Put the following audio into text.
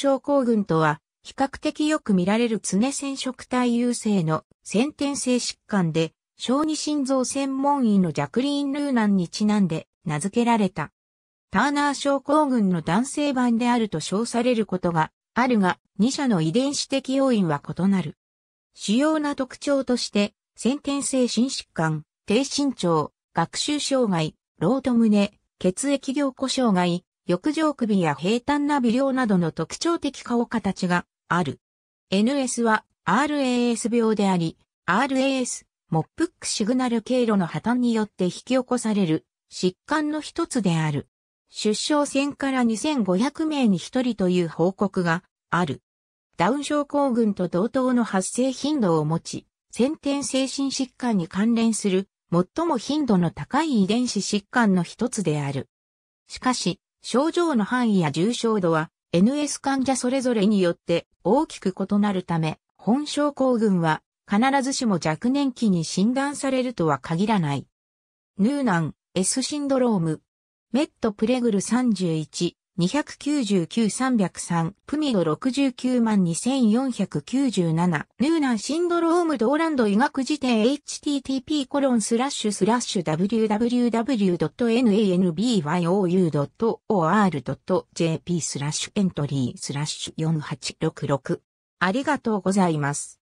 症候群とは、比較的よく見られる常染色体優勢の先天性疾患で、小児心臓専門医のジャクリーン・ルーナンにちなんで名付けられた。ターナー症候群の男性版であると称されることがあるが、2者の遺伝子的要因は異なる。主要な特徴として、先天性心疾患、低身長、学習障害、ロート胸、血液凝固障害、浴場首や平坦な微量などの特徴的顔形がある。NS は RAS 病であり、RAS、モップックシグナル経路の破綻によって引き起こされる疾患の一つである。出生線から2500名に1人という報告がある。ダウン症候群と同等の発生頻度を持ち、先天精神疾患に関連する最も頻度の高い遺伝子疾患の一つである。しかし、症状の範囲や重症度は NS 患者それぞれによって大きく異なるため、本症候群は必ずしも若年期に診断されるとは限らない。ヌーナン S シンドロームメットプレグル31 299-303、プミド692,497、ヌーナンシンドロームドーランド医学辞典 http コロンスラッシュスラッシュ www.nanbyou.or.jp スラッシュエントリースラッシュ4866。ありがとうございます。